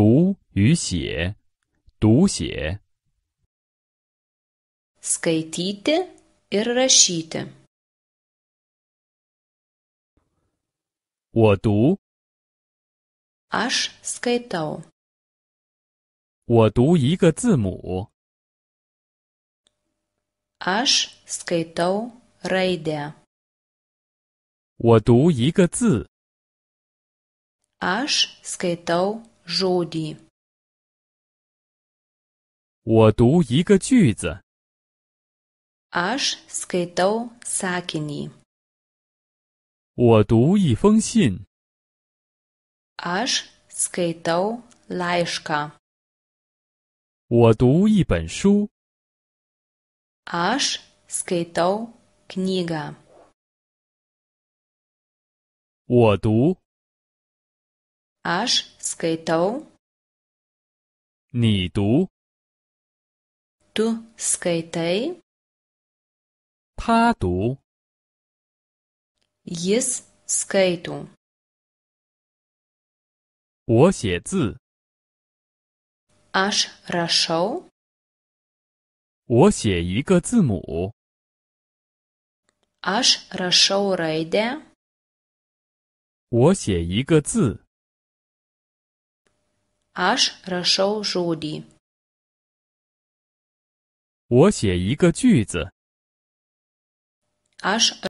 读与写，读写。Skaitite ir rašite。我读。Aš skaitau。我读一个字母。Aš skaitau raidę。我读一个字。Aš skaitau。Jody，我读一个句子。Ash skaito sakini。我读一封信。Ash skaito laiška。我读一本书。Ash skaito kniga。我读。H s k a t o 你读。t s k a t a i 他读。Yes s k a t o 我写字。H rasho，我写一个字母。H rasho raide，我写一个字。我写一个句子。